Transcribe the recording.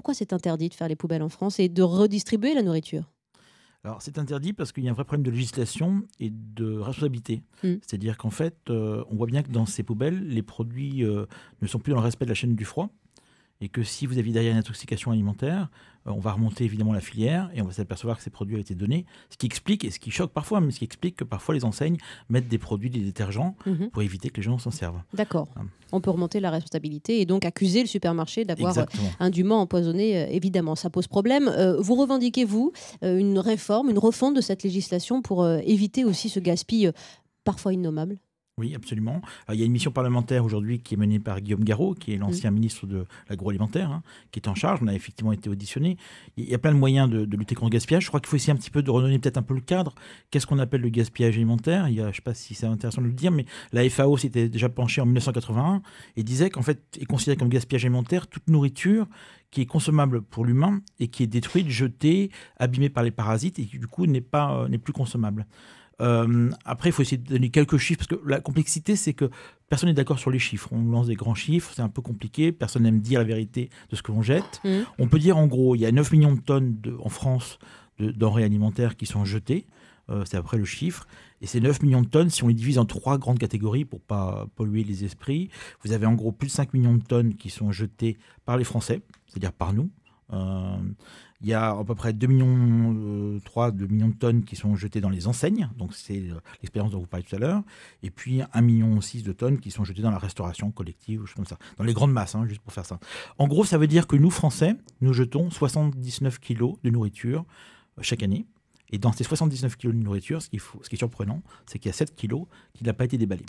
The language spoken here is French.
Pourquoi c'est interdit de faire les poubelles en France et de redistribuer la nourriture alors c'est interdit parce qu'il y a un vrai problème de législation et de responsabilité. Hmm. C'est-à-dire qu'en fait, euh, on voit bien que dans ces poubelles, les produits euh, ne sont plus dans le respect de la chaîne du froid et que si vous avez derrière une intoxication alimentaire, euh, on va remonter évidemment la filière et on va s'apercevoir que ces produits ont été donnés, ce qui explique, et ce qui choque parfois, mais ce qui explique que parfois les enseignes mettent des produits, des détergents mhm. pour éviter que les gens s'en servent. D'accord. Ah. On peut remonter la responsabilité et donc accuser le supermarché d'avoir euh, indûment empoisonné, euh, évidemment. Ça pose problème. vous revendiquez, vous, une réforme, une refonte de cette législation pour éviter aussi ce gaspillage parfois innommable oui, absolument. Euh, il y a une mission parlementaire aujourd'hui qui est menée par Guillaume Garraud, qui est l'ancien mm. ministre de l'agroalimentaire, hein, qui est en charge. On a effectivement été auditionné. Il y a plein de moyens de, lutter contre le gaspillage. Je crois qu'il faut essayer un petit peu de redonner peut-être un peu le cadre. Qu'est-ce qu'on appelle le gaspillage alimentaire il y a, Je ne sais pas si c'est intéressant de le dire, mais la FAO s'était déjà penchée en 1981 et disait qu'en fait, est considéré comme gaspillage alimentaire toute nourriture qui est consommable pour l'humain et qui est détruite, jetée, abîmée par les parasites et qui du coup n'est pas euh, n'est plus consommable. Euh, après, il faut essayer de donner quelques chiffres, parce que la complexité, c'est que personne n'est d'accord sur les chiffres. On lance des grands chiffres, c'est un peu compliqué, personne n'aime dire la vérité de ce que l'on jette. Mmh. On peut dire en gros, il y a 9 millions de tonnes de, en France de denrées alimentaires qui sont jetées, euh, c'est après le chiffre. Et ces 9 millions de tonnes, si on les divise en trois grandes catégories pour pas polluer les esprits, vous avez en gros plus de 5 millions de tonnes qui sont jetées par les Français, c'est-à-dire par nous. Euh, il y a à peu près 2 millions, 3, euh, 2 millions de tonnes qui sont jetées dans les enseignes, donc c'est euh, l'expérience dont vous parlez tout à l'heure, et puis 1,6 million de tonnes qui sont jetées dans la restauration collective, ou comme ça, dans les grandes masses, hein, juste pour faire ça. En gros, ça veut dire que nous, Français, nous jetons 79 kilos de nourriture chaque année. Et dans ces 79 kilos de nourriture, ce, ce qui est surprenant, c'est qu'il y a 7 kilos qui n'a pas été déballés.